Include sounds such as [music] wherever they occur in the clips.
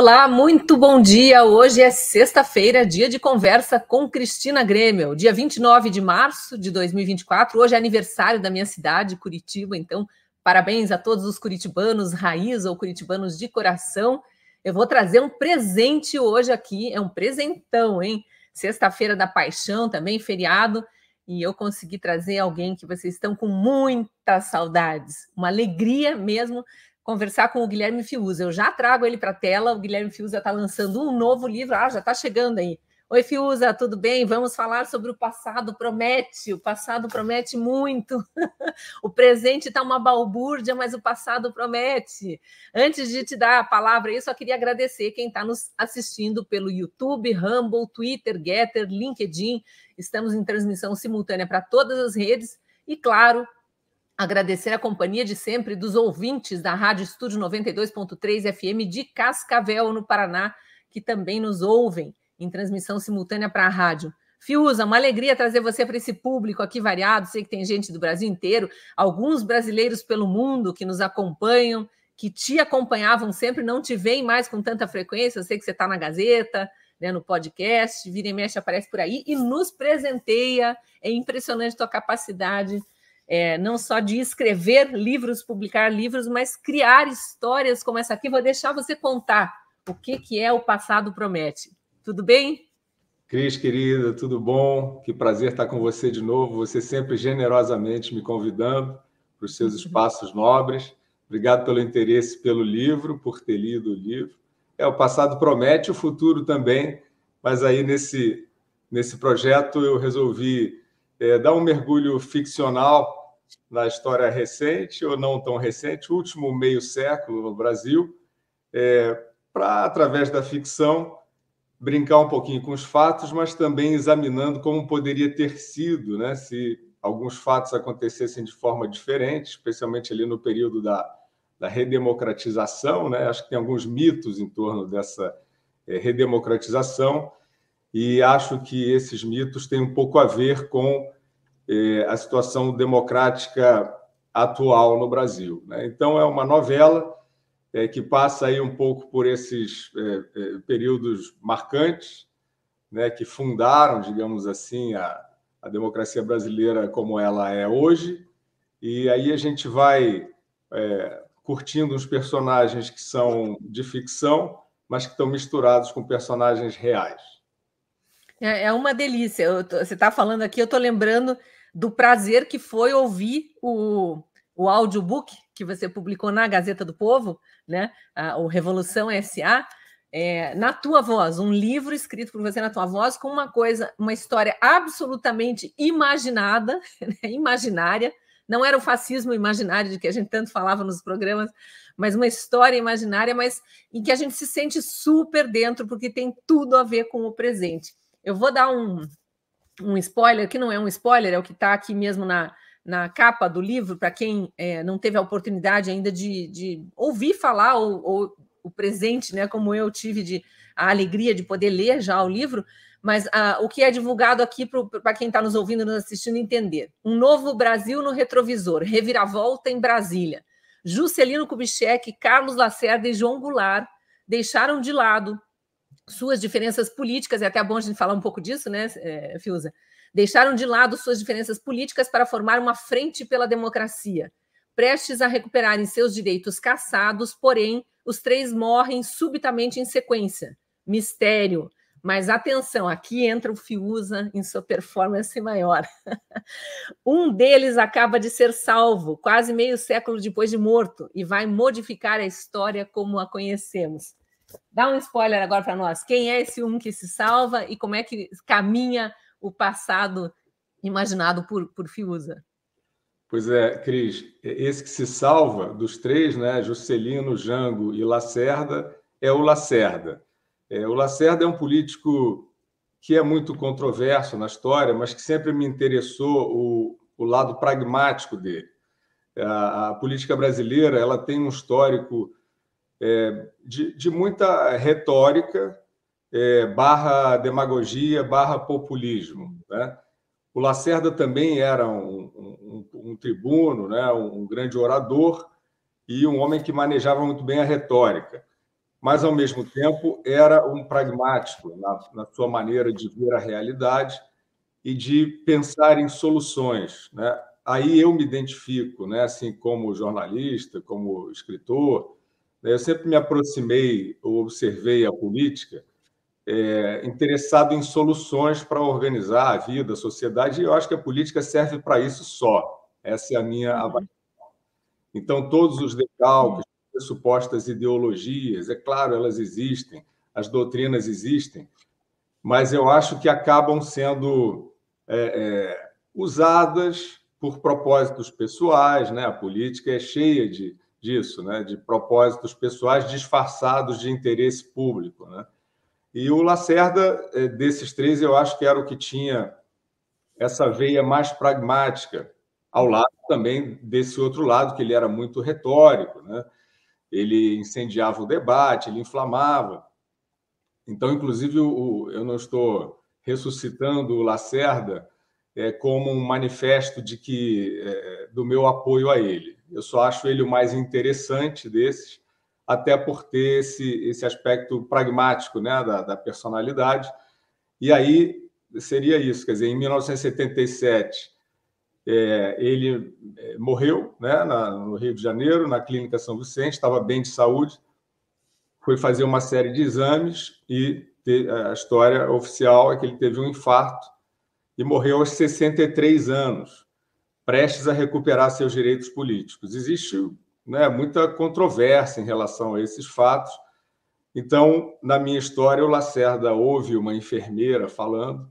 Olá, muito bom dia. Hoje é sexta-feira, dia de conversa com Cristina Grêmio, dia 29 de março de 2024. Hoje é aniversário da minha cidade, Curitiba, então parabéns a todos os curitibanos raiz ou curitibanos de coração. Eu vou trazer um presente hoje aqui, é um presentão, hein? Sexta-feira da Paixão, também feriado, e eu consegui trazer alguém que vocês estão com muitas saudades, uma alegria mesmo conversar com o Guilherme Fiuza. Eu já trago ele para a tela. O Guilherme Fiuza está lançando um novo livro. Ah, já está chegando aí. Oi, Fiuza, tudo bem? Vamos falar sobre o passado promete. O passado promete muito. [laughs] o presente está uma balbúrdia, mas o passado promete. Antes de te dar a palavra, eu só queria agradecer quem está nos assistindo pelo YouTube, Rumble, Twitter, Getter, LinkedIn. Estamos em transmissão simultânea para todas as redes. E, claro, Agradecer a companhia de sempre dos ouvintes da Rádio Estúdio 92.3 FM de Cascavel, no Paraná, que também nos ouvem em transmissão simultânea para a rádio. Fiuza, uma alegria trazer você para esse público aqui variado. Sei que tem gente do Brasil inteiro, alguns brasileiros pelo mundo que nos acompanham, que te acompanhavam sempre, não te veem mais com tanta frequência. Eu sei que você está na Gazeta, né, no podcast, vira e mexe aparece por aí e nos presenteia. É impressionante a tua capacidade é, não só de escrever livros, publicar livros, mas criar histórias como essa aqui. Vou deixar você contar o que, que é o Passado Promete. Tudo bem? Cris, querida, tudo bom? Que prazer estar com você de novo. Você sempre generosamente me convidando para os seus uhum. espaços nobres. Obrigado pelo interesse pelo livro, por ter lido o livro. É, o passado promete, o futuro também, mas aí nesse, nesse projeto eu resolvi é, dar um mergulho ficcional na história recente ou não tão recente, último meio século no Brasil, é, para, através da ficção, brincar um pouquinho com os fatos, mas também examinando como poderia ter sido, né, se alguns fatos acontecessem de forma diferente, especialmente ali no período da, da redemocratização, né? Acho que tem alguns mitos em torno dessa é, redemocratização e acho que esses mitos têm um pouco a ver com a situação democrática atual no Brasil. Né? Então, é uma novela é, que passa aí um pouco por esses é, é, períodos marcantes né? que fundaram, digamos assim, a, democracia brasileira como ela é hoje. E aí a gente vai curtindo os personagens que são de ficção, mas que estão misturados com personagens reais. É uma delícia. Tô, você está falando aqui, eu estou lembrando do prazer que foi ouvir o, o audiobook que você publicou na Gazeta do Povo, né? A, o Revolução SA, é, na tua voz, um livro escrito por você na tua voz, com uma coisa, uma história absolutamente imaginada, [laughs] né? imaginária. Não era o fascismo imaginário de que a gente tanto falava nos programas, mas uma história imaginária, mas em que a gente se sente super dentro, porque tem tudo a ver com o presente. Eu vou dar um, um spoiler, que não é um spoiler, é o que está aqui mesmo na, na capa do livro, para quem é, não teve a oportunidade ainda de, de ouvir falar ou, ou, o presente, né, como eu tive de, a alegria de poder ler já o livro, mas ah, o que é divulgado aqui para quem está nos ouvindo, nos assistindo entender. Um novo Brasil no retrovisor, reviravolta em Brasília. Juscelino Kubitschek, Carlos Lacerda e João Goulart deixaram de lado suas diferenças políticas, e é até bom a gente falar um pouco disso, né, é, Fiuza? Deixaram de lado suas diferenças políticas para formar uma frente pela democracia. Prestes a recuperarem seus direitos caçados, porém, os três morrem subitamente em sequência. Mistério. Mas atenção, aqui entra o Fiuza em sua performance maior. [laughs] um deles acaba de ser salvo, quase meio século depois de morto, e vai modificar a história como a conhecemos. Dá um spoiler agora para nós. Quem é esse um que se salva e como é que caminha o passado imaginado por, por Fiuza? Pois é, Cris, é, esse que se salva dos três, né, Juscelino, Jango e Lacerda, é o Lacerda. É, o Lacerda é um político que é muito controverso na história, mas que sempre me interessou o, o lado pragmático dele. A, a política brasileira ela tem um histórico é, de, de, muita retórica, é, barra demagogia, barra populismo. Né? O Lacerda também era um, um, um tribuno, né? um, grande orador e um homem que manejava muito bem a retórica, mas, ao mesmo tempo, era um pragmático na, na sua maneira de ver a realidade e de pensar em soluções. Né? Aí eu me identifico, né? assim como jornalista, como escritor, né, eu sempre me aproximei ou observei a política é, interessado em soluções para organizar a vida, a sociedade, e eu acho que a política serve para isso só. Essa é a minha uhum. avaliação. Então, todos os decalques, as supostas ideologias, é claro, elas existem, as doutrinas existem, mas eu acho que acabam sendo é, é, usadas por propósitos pessoais, né? A política é cheia de disso, né? de propósitos pessoais disfarçados de interesse público. Né? E o Lacerda, eh, desses três, eu acho que era o que tinha essa veia mais pragmática, ao lado também desse outro lado, que ele era muito retórico, né? ele incendiava o debate, ele inflamava. Então, inclusive, eu não estou ressuscitando o Lacerda eh, como um manifesto de que eh, do meu apoio a ele. Eu só acho ele o mais interessante desses, até por ter esse, esse aspecto pragmático né, da, da personalidade. E aí seria isso, quer dizer, em 1977 é, ele é, morreu né, na, no Rio de Janeiro, na Clínica São Vicente, estava bem de saúde, foi fazer uma série de exames e te, a história oficial é que ele teve um infarto e morreu aos 63 anos prestes a recuperar seus direitos políticos. Existe né, muita controvérsia em relação a esses fatos. Então, na minha história, o Lacerda ouve uma enfermeira falando,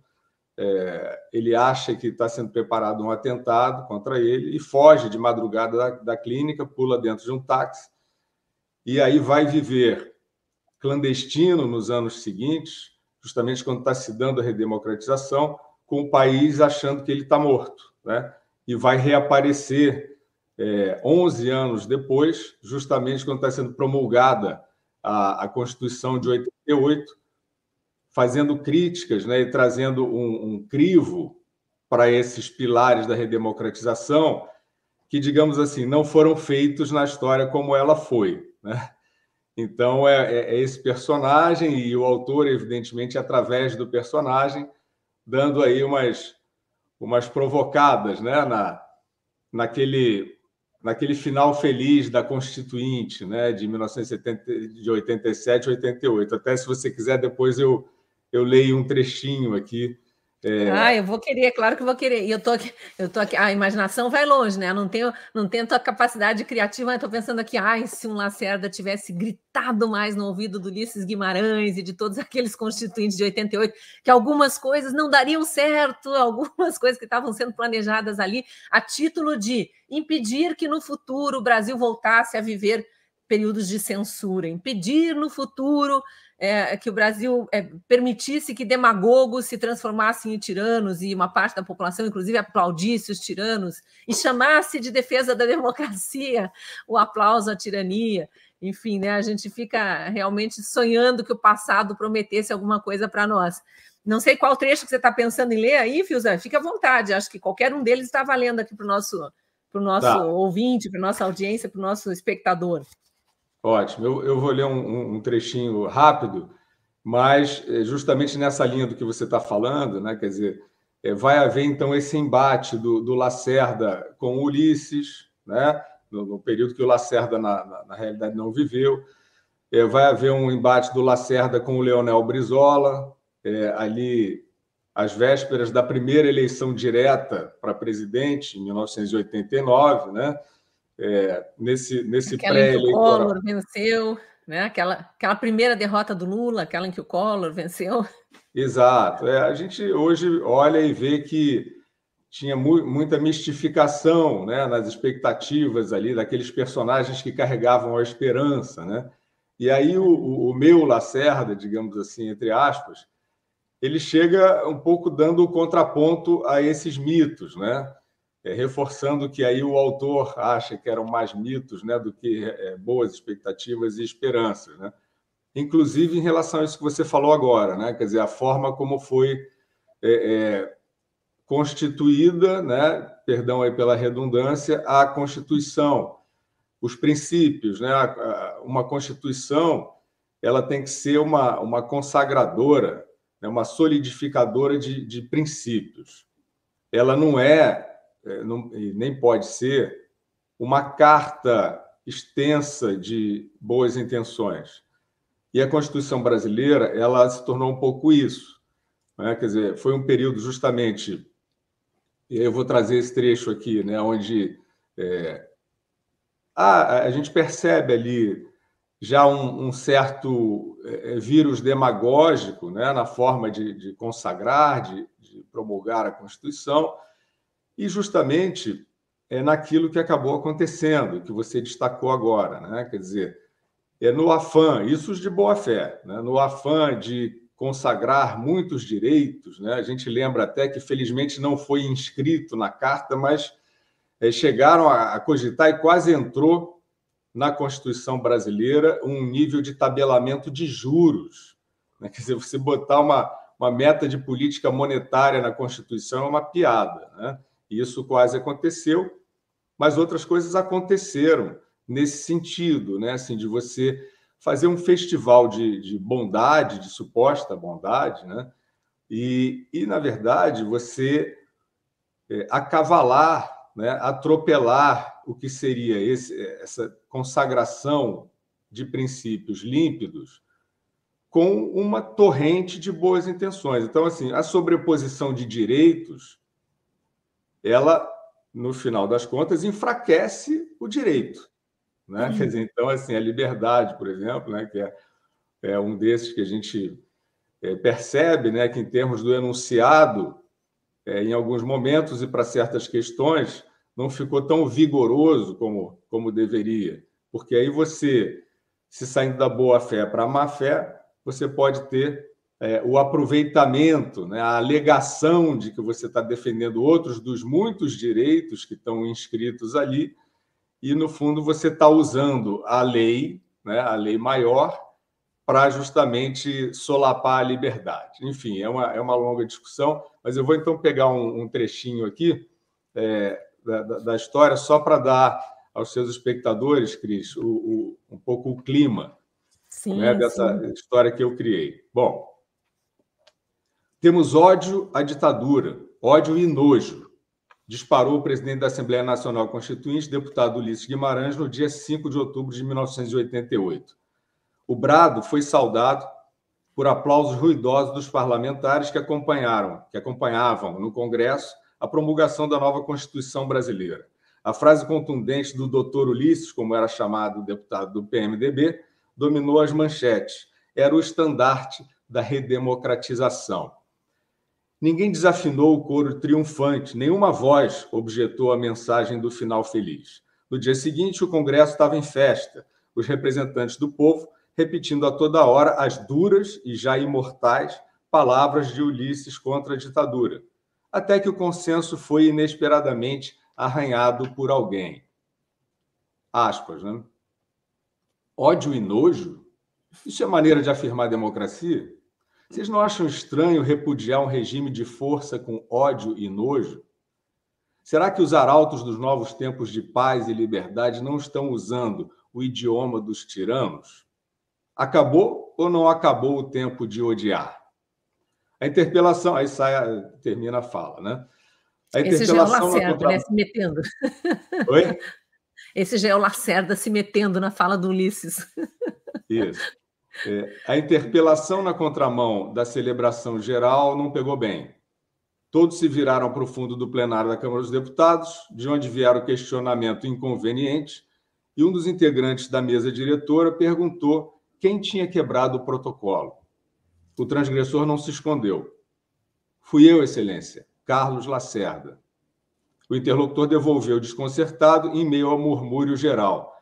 é, ele acha que está sendo preparado um atentado contra ele e foge de madrugada da, da clínica, pula dentro de um táxi e aí vai viver clandestino nos anos seguintes, justamente quando está se dando a redemocratização, com o país achando que ele está morto, né? e vai reaparecer é, 11 anos depois, justamente quando está sendo promulgada a, a Constituição de 88, fazendo críticas né, e trazendo um, um crivo para esses pilares da redemocratização que, digamos assim, não foram feitos na história como ela foi. Né? Então, é, é, é esse personagem e o autor, evidentemente, através do personagem, dando aí umas umas provocadas né, na, naquele, naquele final feliz da Constituinte né, de 1987 de 87, 88. Até se você quiser, depois eu, eu leio um trechinho aqui é... Ah, eu vou querer, é claro que vou querer. E eu tô aqui, eu tô aqui, a imaginação vai longe, né? Eu não tenho, não tenho a capacidade criativa, mas estou pensando aqui, ai, se um Lacerda tivesse gritado mais no ouvido do Ulisses Guimarães e de todos [laughs] aqueles constituintes de 88, que algumas coisas não dariam certo, algumas coisas que estavam sendo planejadas ali a título de impedir que no futuro o Brasil voltasse a viver períodos de censura, impedir no futuro é, que o Brasil é, permitisse que demagogos se transformassem em tiranos e uma parte da população, inclusive, aplaudisse os tiranos e chamasse de defesa da [laughs] democracia o aplauso à tirania. Enfim, né, a gente fica realmente sonhando que o passado prometesse alguma coisa para nós. Não sei qual trecho que você está pensando em ler aí, Fiusa, fica à vontade, acho que qualquer um deles está valendo aqui para o nosso, pro tá. nosso tá. ouvinte, para nossa audiência, para o nosso espectador. Ótimo. Eu, eu vou ler um, um, trechinho rápido, mas é, justamente nessa linha do que você está falando, né? Quer dizer, é, vai haver então esse embate do, do Lacerda com o Ulisses, né? No, no, período que o Lacerda, na, na, na realidade, não viveu. É, vai haver um embate do Lacerda com o Leonel Brizola, é, ali às vésperas da primeira eleição direta para presidente, em 1989, né? é, nesse, nesse pré-eleitoral. Collor venceu, né? aquela, aquela primeira derrota do Lula, aquela em que o Collor venceu. Exato. É, a gente hoje olha e vê que tinha mu muita mistificação né, nas expectativas ali daqueles personagens que carregavam a esperança. Né? E aí o, o, o meu Lacerda, digamos assim, entre aspas, ele chega um pouco dando o contraponto a esses mitos, né? é, reforçando que aí o autor acha que eram mais mitos né, do que é, boas expectativas e esperanças. Né? Inclusive em relação a isso que você falou agora, né? quer dizer, a forma como foi é, é constituída, né, perdão aí pela redundância, a Constituição, os princípios. Né? Uma Constituição ela tem que ser uma, uma consagradora, né? uma solidificadora de, de princípios. Ela não é é, não, nem pode ser, uma carta extensa de boas intenções. E a Constituição brasileira, ela se tornou um pouco isso. Né? Quer dizer, foi um período justamente. E eu vou trazer esse trecho aqui, né? onde é, a, a gente percebe ali já um, um, certo é, é, vírus demagógico né, na forma de, de consagrar, de, de, promulgar a Constituição, e justamente é naquilo que acabou acontecendo, que você destacou agora, né? Quer dizer, é no afã, isso de boa fé, né? no afã de consagrar muitos direitos, né? A gente lembra até que felizmente não foi inscrito na carta, mas é, chegaram a, cogitar e quase entrou na Constituição brasileira um nível de tabelamento de juros. Né? Quer dizer, você botar uma, uma meta de política monetária na Constituição é uma piada, né? Isso quase aconteceu, mas outras coisas aconteceram nesse sentido, né? Assim, de você fazer um festival de, de bondade, de suposta bondade, né? E, e na verdade, você é, acavalar, né? atropelar o que seria esse, essa consagração de princípios límpidos com uma torrente de boas intenções. Então, assim, a sobreposição de direitos ela, no final das contas, enfraquece o direito. Né? Uhum. Quer dizer, então, assim, a liberdade, por exemplo, né, que é, é um desses que a gente é, percebe né, que, em termos do enunciado, é, em alguns momentos e para certas questões, não ficou tão vigoroso como, como deveria. Porque aí você, se saindo da boa fé para a má fé, você pode ter é, o aproveitamento, né, a alegação de que você está defendendo outros dos muitos direitos que estão inscritos ali, e no fundo você está usando a lei, né, a lei maior, para justamente solapar a liberdade. Enfim, é uma, é uma longa discussão, mas eu vou então pegar um, um trechinho aqui é, da, da, história só para dar aos seus espectadores, Cris, o, o, um pouco o clima sim, né, dessa sim. história que eu criei. Bom, temos ódio à ditadura, ódio e nojo, disparou o presidente da Assembleia Nacional Constituinte, deputado Ulisses Guimarães, no dia 5 de outubro de 1988. O brado foi saudado por aplausos ruidosos dos parlamentares que acompanharam, que acompanhavam no Congresso a promulgação da nova Constituição brasileira. A frase contundente do doutor Ulisses, como era chamado o deputado do PMDB, dominou as manchetes. Era o estandarte da redemocratização. Ninguém desafinou o coro triunfante, nenhuma voz objetou a mensagem do final feliz. No dia seguinte, o Congresso estava em festa, os representantes do povo repetindo a toda hora as duras e já imortais palavras de Ulisses contra a ditadura, até que o consenso foi inesperadamente arranhado por alguém. Aspas, né? Ódio e nojo? Isso é maneira de afirmar democracia? Vocês não acham estranho repudiar um regime de força com ódio e nojo? Será que os arautos dos novos tempos de paz e liberdade não estão usando o idioma dos tiranos? Acabou ou não acabou o tempo de odiar? A interpelação, aí sai, termina a fala, né? A Esse já é o é Lacerda, contra... né, se metendo. Oi? Esse já é o Lacerda se metendo na fala do Ulisses. Isso. É, a interpelação na contramão da celebração geral não pegou bem. Todos se viraram para o fundo do plenário da Câmara dos Deputados, de onde vieram questionamentos questionamento inconveniente, e um dos integrantes da mesa diretora perguntou quem tinha quebrado o protocolo. O transgressor não se escondeu. Fui eu, Excelência, Carlos Lacerda. O interlocutor devolveu desconcertado em meio ao murmúrio geral.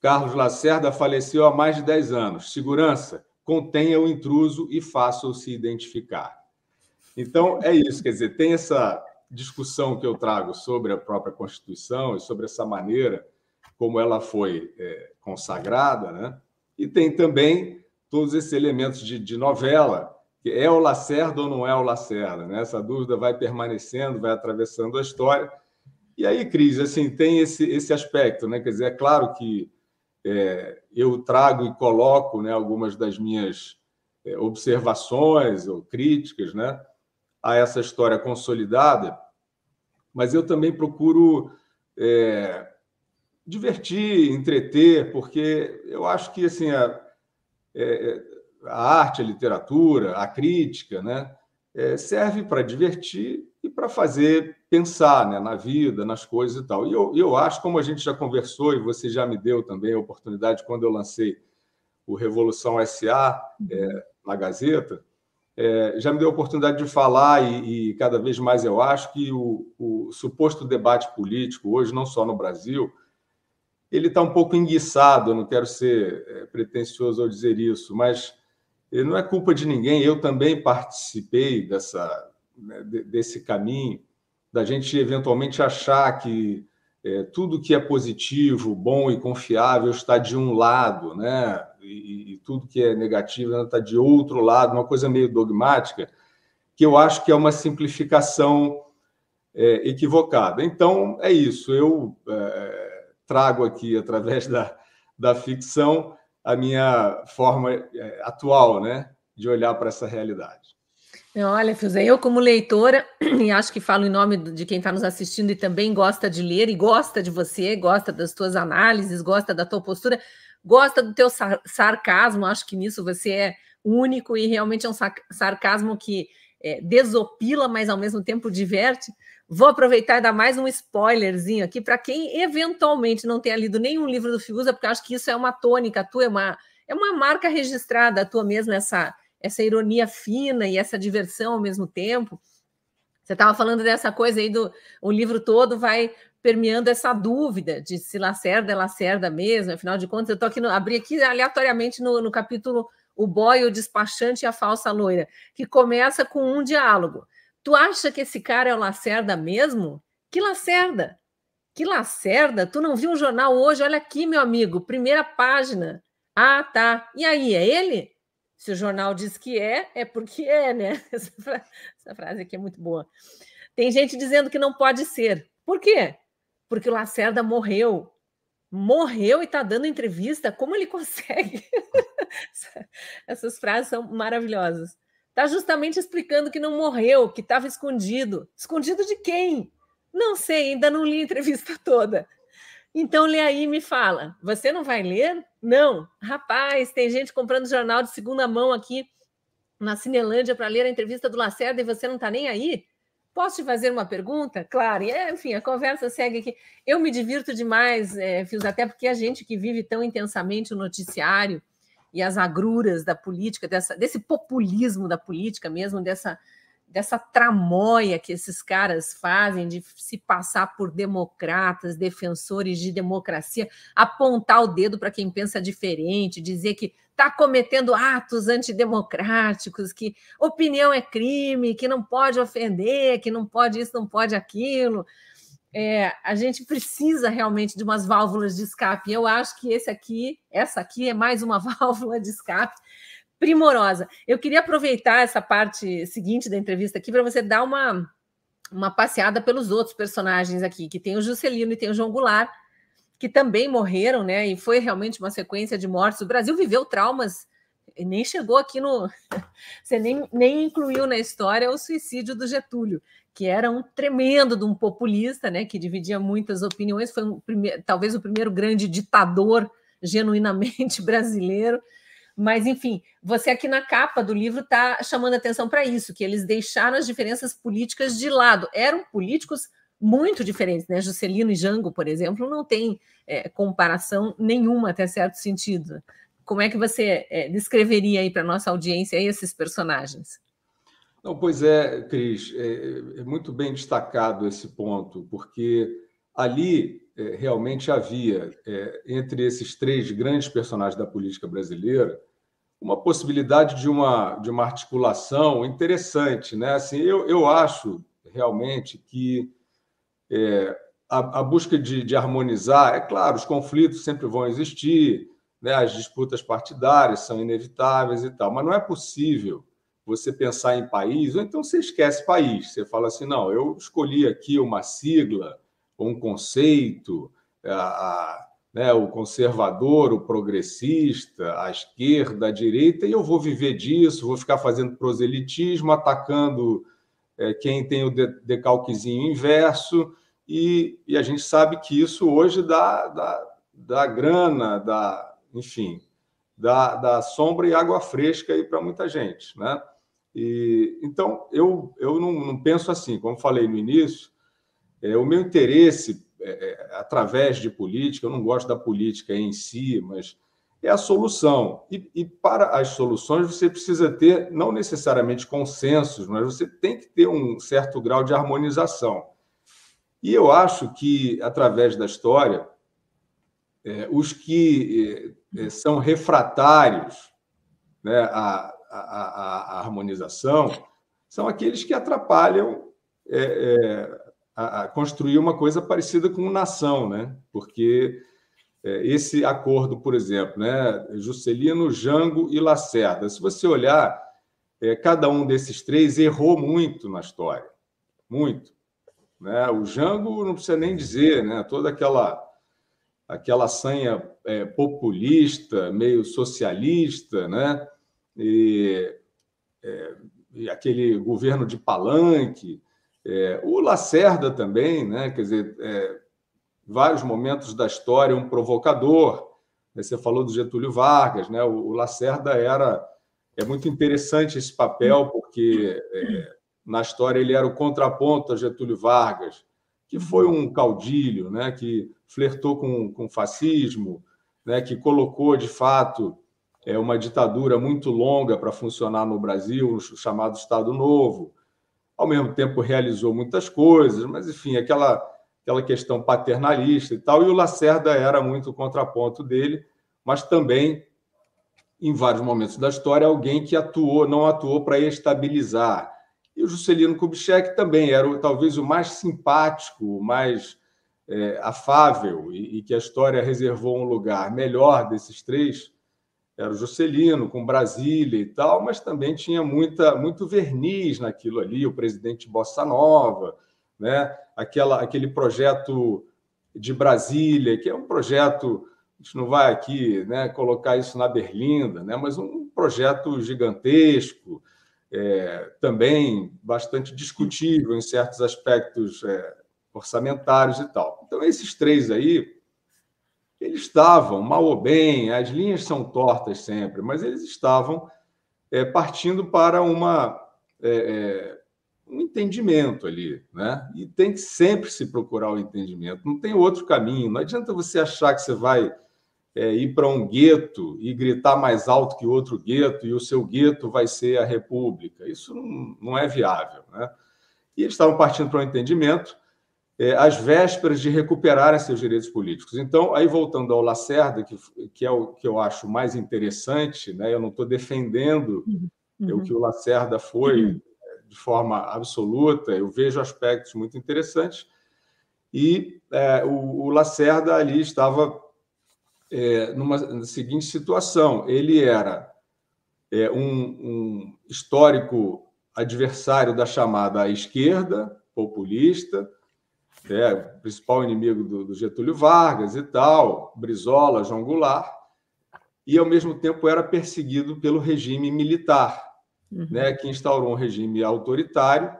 Carlos Lacerda faleceu há mais de 10 anos. Segurança, contenha o intruso e faça-o se identificar. Então, é isso. Quer dizer, tem essa discussão que eu trago sobre a própria Constituição e sobre essa maneira como ela foi é, consagrada, né? E tem também todos esses elementos de, de novela, que é o Lacerda ou não é o Lacerda, né? Essa dúvida vai permanecendo, vai atravessando a história. E aí, Cris, assim, tem esse, esse aspecto, né? Quer dizer, é claro que é, eu trago e coloco né, algumas das minhas é, observações ou críticas né, a essa história consolidada, mas eu também procuro é, divertir, entreter, porque eu acho que assim a, é, é a arte, a literatura, a crítica, né, é, serve para divertir e para fazer pensar né, na vida, nas coisas e tal. E eu, eu acho, como a gente já conversou e você já me deu também a oportunidade quando eu lancei o Revolução SA é, uhum. eh, na Gazeta, é, já me deu a oportunidade de falar e, e cada vez mais eu acho que o, o, suposto debate político hoje, não só no Brasil, ele está um pouco enguiçado, eu não quero ser eh, pretensioso ao dizer isso, mas não é culpa de ninguém, eu também participei dessa, né, desse caminho, da gente eventualmente achar que é, tudo que é positivo, bom e confiável está de um lado, né? E, e tudo que é negativo né, está de outro lado, uma coisa meio dogmática, que eu acho que é uma simplificação é, equivocada. Então, é isso. Eu é, trago aqui, através da, da ficção, a minha forma é, atual né, de olhar para essa realidade. Olha, Filza, eu como leitora, [clears throat] e acho que falo em nome de quem está nos assistindo e também gosta de ler, e gosta de você, gosta das tuas análises, gosta da tua postura, gosta do teu sarcasmo, acho que nisso você é único e realmente é um sarcasmo que é, desopila, mas ao mesmo tempo diverte. Vou aproveitar e dar mais um spoilerzinho aqui para quem eventualmente não tenha lido nenhum livro do Fiuza, porque acho que isso é uma tônica tua, é uma, é uma marca registrada a tua mesmo, essa essa ironia fina e essa diversão ao mesmo tempo. Você estava falando dessa coisa aí do o livro todo vai permeando essa dúvida de se Lacerda é Lacerda mesmo, afinal de contas, eu tô aqui no, abri aqui aleatoriamente no, no capítulo O Boy, o Despachante e a Falsa Loira, que começa com um diálogo. Tu acha que esse cara é o Lacerda mesmo? Que Lacerda? Que Lacerda? Tu não viu o jornal hoje? Olha aqui, meu amigo, primeira página. Ah, tá. E aí, é ele? Se o jornal diz que é, é porque é, né? [laughs] Essa, fra essa frase aqui é muito boa. Tem gente dizendo que não pode ser. Por quê? Porque o Lacerda morreu. Morreu e está dando entrevista. Como ele consegue? [laughs] Essas frases são maravilhosas. Está justamente explicando que não morreu, que estava escondido. Escondido de quem? Não sei, ainda não li a entrevista toda. Então lê aí e me fala. Você não vai ler? Não. Rapaz, tem gente comprando jornal de segunda mão aqui na Cinelândia para ler a entrevista do Lacerda e você não está nem aí? Posso te fazer uma pergunta? Claro, e é, enfim, a conversa segue aqui. Eu me divirto demais, é, Fios, até porque a gente que vive tão intensamente o noticiário e as agruras da política, dessa, desse populismo da política mesmo, dessa dessa tramóia que esses caras fazem de se passar por democratas, defensores de democracia, apontar o dedo para quem pensa diferente, dizer que está cometendo atos antidemocráticos, que opinião é crime, que não pode ofender, que não pode isso, não pode aquilo. É, a gente precisa realmente de umas válvulas de escape. Eu acho que esse aqui, essa aqui é mais uma [laughs] válvula de escape primorosa. Eu queria aproveitar essa parte seguinte da entrevista aqui para você dar uma, uma passeada pelos outros personagens aqui, que tem o Juscelino e tem o João Goulart, que também morreram, né? E foi realmente uma sequência de mortes. O Brasil viveu traumas e nem chegou aqui no. [laughs] Você nem, nem incluiu na história o suicídio do Getúlio, que era um tremendo de um populista, né? Que dividia muitas opiniões, foi um primeir, talvez o primeiro grande ditador genuinamente [laughs] brasileiro mas, enfim, você aqui na capa do livro está chamando atenção para isso, que eles deixaram as diferenças políticas de lado. Eram políticos muito diferentes, né? Juscelino e Jango, por exemplo, não tem é, comparação nenhuma, até certo sentido. Como é que você é, descreveria aí para nossa audiência esses personagens? Não, pois é, Cris, é, é muito bem destacado esse ponto, porque ali é, realmente havia, é, entre esses três grandes personagens da política brasileira, uma possibilidade de uma, de uma articulação interessante. Né? Assim, eu, eu acho realmente que é, a, a, busca de, de, harmonizar, é claro, os conflitos sempre vão existir, né? as disputas partidárias são inevitáveis e tal, mas não é possível você pensar em país, ou então você esquece país, você fala assim, não, eu escolhi aqui uma sigla, ou um conceito, a, a né, o conservador, o progressista, a esquerda, a direita, e eu vou viver disso, vou ficar fazendo proselitismo, atacando é, quem tem o decalquezinho inverso, e, e, a gente sabe que isso hoje dá, dá, dá grana, dá, enfim, dá, dá sombra e água fresca aí para muita gente, né? E, então, eu, eu não, não penso assim, como falei no início, é, o meu interesse é, é, através de política, eu não gosto da política em si, mas é a solução. E, e, para as soluções você precisa ter, não necessariamente consensos, mas você tem que ter um certo grau de harmonização. E eu acho que, através da história, é, os que é, é são refratários né, à, à, à, harmonização são aqueles que atrapalham é, é a, a construir uma coisa parecida com nação, né? Porque é, esse acordo, por exemplo, né? Juscelino, Jango e Lacerda. Se você olhar, é, cada um desses três errou muito na história, muito. Né? O Jango não precisa nem dizer, né? Toda aquela aquela sanha é, populista, meio socialista, né? E, é, e, aquele governo de palanque, é, o Lacerda também, né? quer dizer, é, vários momentos da história, um provocador. Né? Você falou do Getúlio Vargas, né? o, o Lacerda era. É muito interessante esse papel, porque é, na história ele era o contraponto a Getúlio Vargas, que foi um caudilho, né? que flertou com, com fascismo, né? que colocou, de fato, é, uma ditadura muito longa para funcionar no Brasil, o chamado Estado Novo ao mesmo tempo realizou muitas coisas, mas enfim, aquela, aquela questão paternalista e tal, e o Lacerda era muito o contraponto dele, mas também, em vários momentos da história, alguém que atuou, não atuou para estabilizar. E o Juscelino Kubitschek também era talvez o mais simpático, o mais é, afável, e, e que a história reservou um lugar melhor desses três era o Juscelino, com Brasília e tal, mas também tinha muita, muito verniz naquilo ali, o presidente Bossa Nova, né? Aquela, aquele projeto de Brasília, que é um projeto, a gente não vai aqui né, colocar isso na berlinda, né, mas um projeto gigantesco, é, também bastante discutível em certos aspectos é, orçamentários e tal. Então, esses três aí, eles estavam, mal ou bem, as linhas são tortas sempre, mas eles estavam é, partindo para uma, é, um entendimento ali, né? E tem que sempre se procurar o entendimento, não tem outro caminho. Não adianta você achar que você vai é, ir para um gueto e gritar mais alto que outro gueto e o seu gueto vai ser a república. Isso não, não é viável, né? E eles estavam partindo para um entendimento é, às vésperas de recuperarem seus direitos políticos. Então, aí voltando ao Lacerda, que, que é o que eu acho mais interessante, né? eu não estou defendendo uhum. o uhum. que o Lacerda foi uhum. de forma absoluta, eu vejo aspectos muito interessantes, e é, o, o, Lacerda ali estava é, numa seguinte situação: ele era é, um, um, histórico adversário da chamada esquerda populista, é, principal inimigo do, do, Getúlio Vargas e tal, Brizola, João Goulart, e ao mesmo tempo era perseguido pelo regime militar, uhum. né, que instaurou um regime autoritário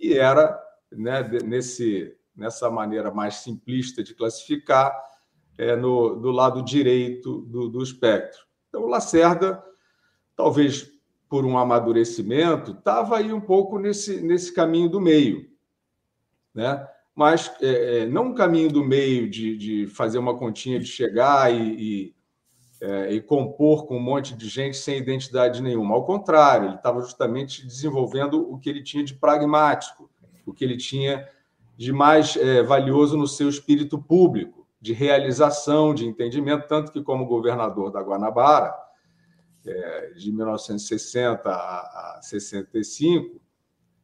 e era, né, nesse, nessa maneira mais simplista de classificar, é, no, do lado direito do, do espectro. Então, Lacerda, talvez por um amadurecimento, estava aí um pouco nesse, nesse caminho do meio, né? mas é, é, não um caminho do meio de, de fazer uma continha de chegar e, e, é, e, compor com um monte de gente sem identidade nenhuma. Ao contrário, ele estava justamente desenvolvendo o que ele tinha de pragmático, o que ele tinha de mais é, valioso no seu espírito público, de realização, de entendimento. Tanto que, como governador da Guanabara, é, de 1960 a 65,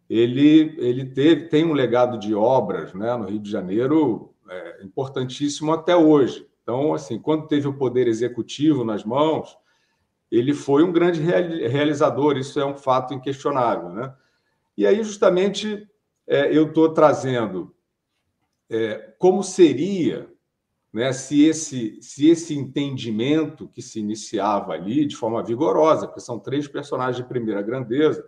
ele, ele teve, tem um legado de obras né, no Rio de Janeiro é, importantíssimo até hoje. Então, assim, quando teve o poder executivo nas mãos, ele foi um grande realizador, isso é um fato inquestionável. Né? E aí, justamente, é, eu estou trazendo é, como seria né, se, esse, se esse entendimento que se iniciava ali de forma vigorosa, porque são três personagens de primeira grandeza,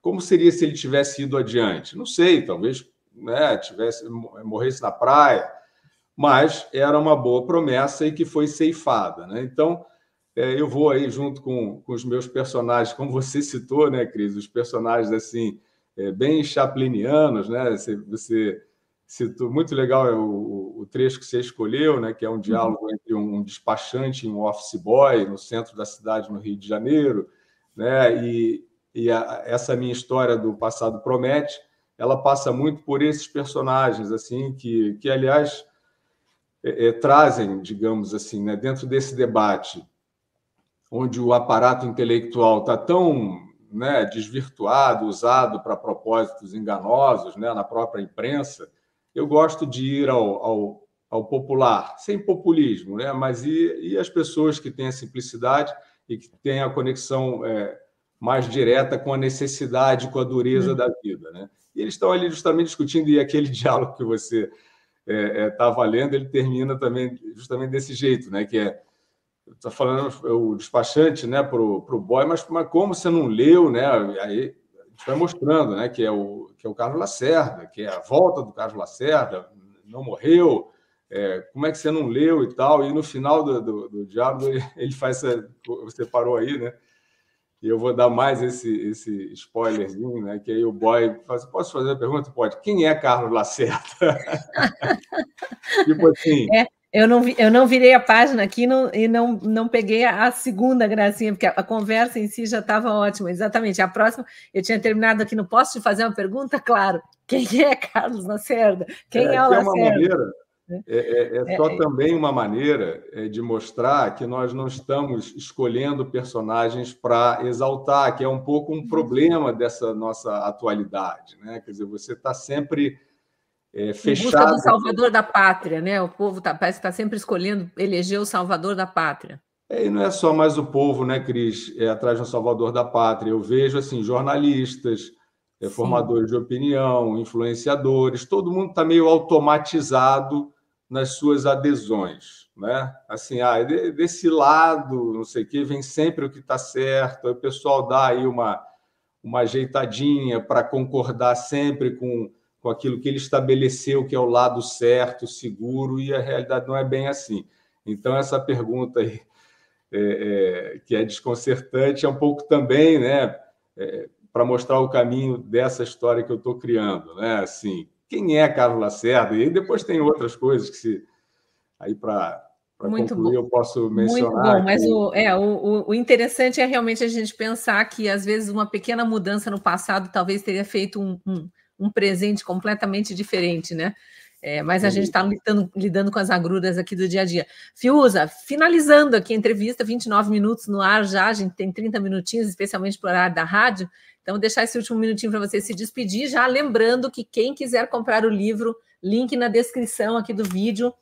como seria se ele tivesse ido adiante? Não sei, talvez né, tivesse morresse na praia, mas era uma boa promessa e que foi ceifada. Né? Então, é, eu vou aí junto com, com os meus personagens, como você citou, né, Cris? Os personagens assim, é, bem chaplinianos, né? Você, você citou, muito legal é o, o, trecho que você escolheu, né? Que é um diálogo uhum. entre um despachante e um office boy no centro da cidade, no Rio de Janeiro, né? E, e a, essa minha história do passado promete, ela passa muito por esses personagens, assim, que, que aliás, é, é, trazem, digamos assim, né, dentro desse debate, onde o aparato intelectual está tão né, desvirtuado, usado para propósitos enganosos né, na própria imprensa, eu gosto de ir ao, ao, ao popular, sem populismo, né, mas e, e as pessoas que têm a simplicidade e que têm a conexão é, mais direta com a necessidade, com a dureza uhum. da vida. Né? E eles estão ali justamente discutindo, e aquele [laughs] diálogo que você estava é, é, tá lendo, ele termina também justamente desse jeito, né? que é está falando é o despachante né, para o boy, mas, mas como você não leu, né? Aí a gente vai mostrando né, que, é o, que é o Carlos Lacerda, que é a volta do Carlos Lacerda, não morreu, é, como é que você não leu e tal, e no final do, do, do diálogo ele, ele faz essa, você parou aí, né? E eu vou dar mais esse, esse spoilerzinho, né? Que aí o boy faz, assim, posso fazer a pergunta? Pode. Quem é Carlos Lacerda? [laughs] tipo assim. É, eu, não vi, eu não virei a página aqui não, e não, não peguei a, segunda gracinha, porque a, a conversa em si já estava ótima. Exatamente. A próxima, eu tinha terminado aqui, não posso te fazer uma pergunta? Claro. Quem é Carlos Lacerda? Quem é, é o Lacerda? É uma maneira, né? É, é, é, é só é. também uma maneira é, de mostrar que nós não estamos escolhendo personagens para exaltar, que é um pouco um uhum. problema dessa nossa atualidade. Né? Quer dizer, você está sempre é, fechado. Em busca do salvador da pátria, né? O povo tá, parece que está sempre escolhendo eleger o salvador da pátria. É, e não é só mais o povo, né, Cris, é, atrás do salvador da pátria. Eu vejo assim jornalistas, é, formadores de opinião, influenciadores, todo mundo está meio automatizado nas suas adesões, né? Assim, ah, desse lado, não sei o que, vem sempre o que está certo, o pessoal dá aí uma, uma ajeitadinha para concordar sempre com, com aquilo que ele estabeleceu que é o lado certo, seguro, e a realidade não é bem assim. Então, essa pergunta aí, é, é, que é desconcertante, é um pouco também, né, é, para mostrar o caminho dessa história que eu estou criando, né? Assim, quem é Carlos Lacerda? E depois tem outras coisas que se. Aí para. Para concluir, bom. eu posso mencionar. Muito bom, que... mas o, é, o, o interessante é realmente a gente pensar que, às vezes, uma pequena mudança no passado talvez teria feito um, um, um presente completamente diferente, né? É, mas a gente está uhum. lidando, lidando, com as agruras aqui do dia a dia. Fiuza, finalizando aqui a entrevista, 29 minutos no ar já, a gente tem 30 minutinhos, especialmente para o horário da rádio. Então, deixar esse último minutinho para você se despedir, já lembrando que quem quiser comprar o livro, link na descrição aqui do vídeo.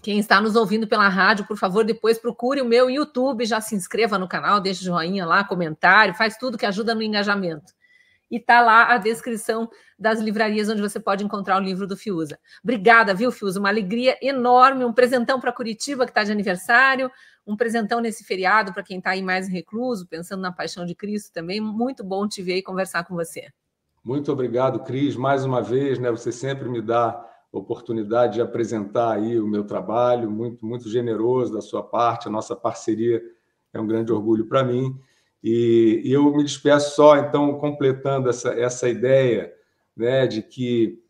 Quem está nos ouvindo pela rádio, por favor, depois procure o meu YouTube, já se inscreva no canal, deixe o joinha lá, comentário, faz tudo que ajuda no engajamento e tá lá a descrição das livrarias onde você pode encontrar o livro do Fiuza. Obrigada, viu, Fiuza? Uma alegria enorme, um presentão para Curitiba que está de aniversário, um presentão nesse feriado para quem está aí mais recluso, pensando na paixão de Cristo também. Muito bom te ver e conversar com você. Muito obrigado, Cris, mais uma vez, né? Você sempre me dá oportunidade de apresentar aí o meu trabalho, muito muito generoso da sua parte, a nossa parceria é um grande orgulho para mim. E eu me despeço só, então, completando essa, essa ideia né, de que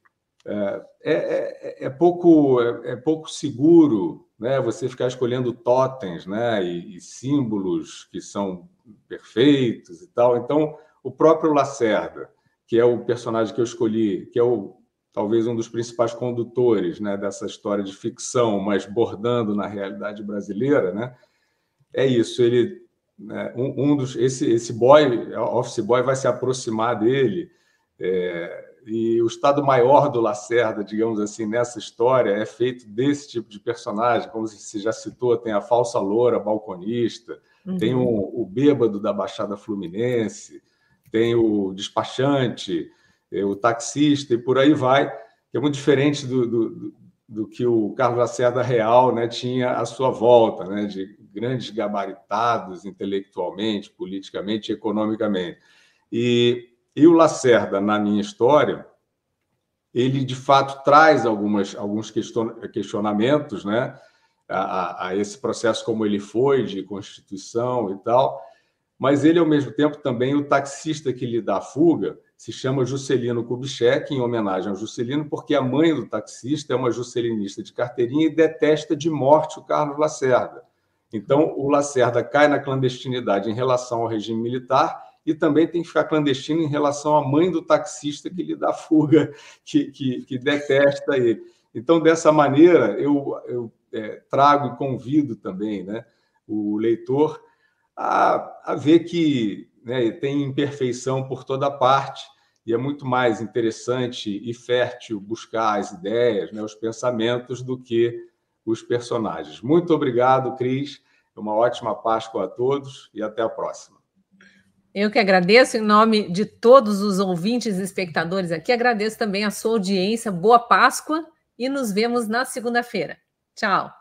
é, é, é, é pouco, é, é, pouco seguro né, você ficar escolhendo totens né, e, e, símbolos que são perfeitos e tal. Então, o próprio Lacerda, que é o personagem que eu escolhi, que é o, talvez um dos principais condutores né, dessa história de ficção, mas bordando na realidade brasileira, né, é isso. Ele né, um, um, dos esse esse boy, office boy, vai se aproximar dele. É, e o estado maior do Lacerda, digamos assim, nessa história é feito desse tipo de personagem, como se já citou, tem a falsa loura balconista, uhum. tem o, o bêbado da Baixada Fluminense, tem o despachante, é, o taxista e por aí vai, que é muito diferente do, do, do que o Carlos Lacerda real né, tinha à sua volta, né, de grandes gabaritados intelectualmente, politicamente economicamente. E, e o Lacerda, na minha história, ele de fato traz algumas, alguns questionamentos né, a, a esse processo, como ele foi, de constituição e tal, mas ele, ao mesmo tempo, também o taxista que lhe dá fuga se chama Juscelino Kubitschek, em homenagem ao Juscelino, porque a mãe do taxista é uma juscelinista de carteirinha e detesta de morte o Carlos Lacerda. Então, o Lacerda cai na clandestinidade em relação ao regime militar e também tem que ficar clandestino em relação à mãe do taxista que lhe dá fuga, que, que, que detesta ele. Então, dessa maneira, eu, eu é, trago e convido também né, o leitor a, a ver que né, tem imperfeição por toda parte e é muito mais interessante e fértil buscar as ideias, né, os pensamentos, do que os personagens. Muito obrigado, Cris. É uma ótima Páscoa a todos e até a próxima. Eu que agradeço em nome de todos os ouvintes e espectadores aqui. Agradeço também a sua audiência. Boa Páscoa e nos vemos na segunda-feira. Tchau.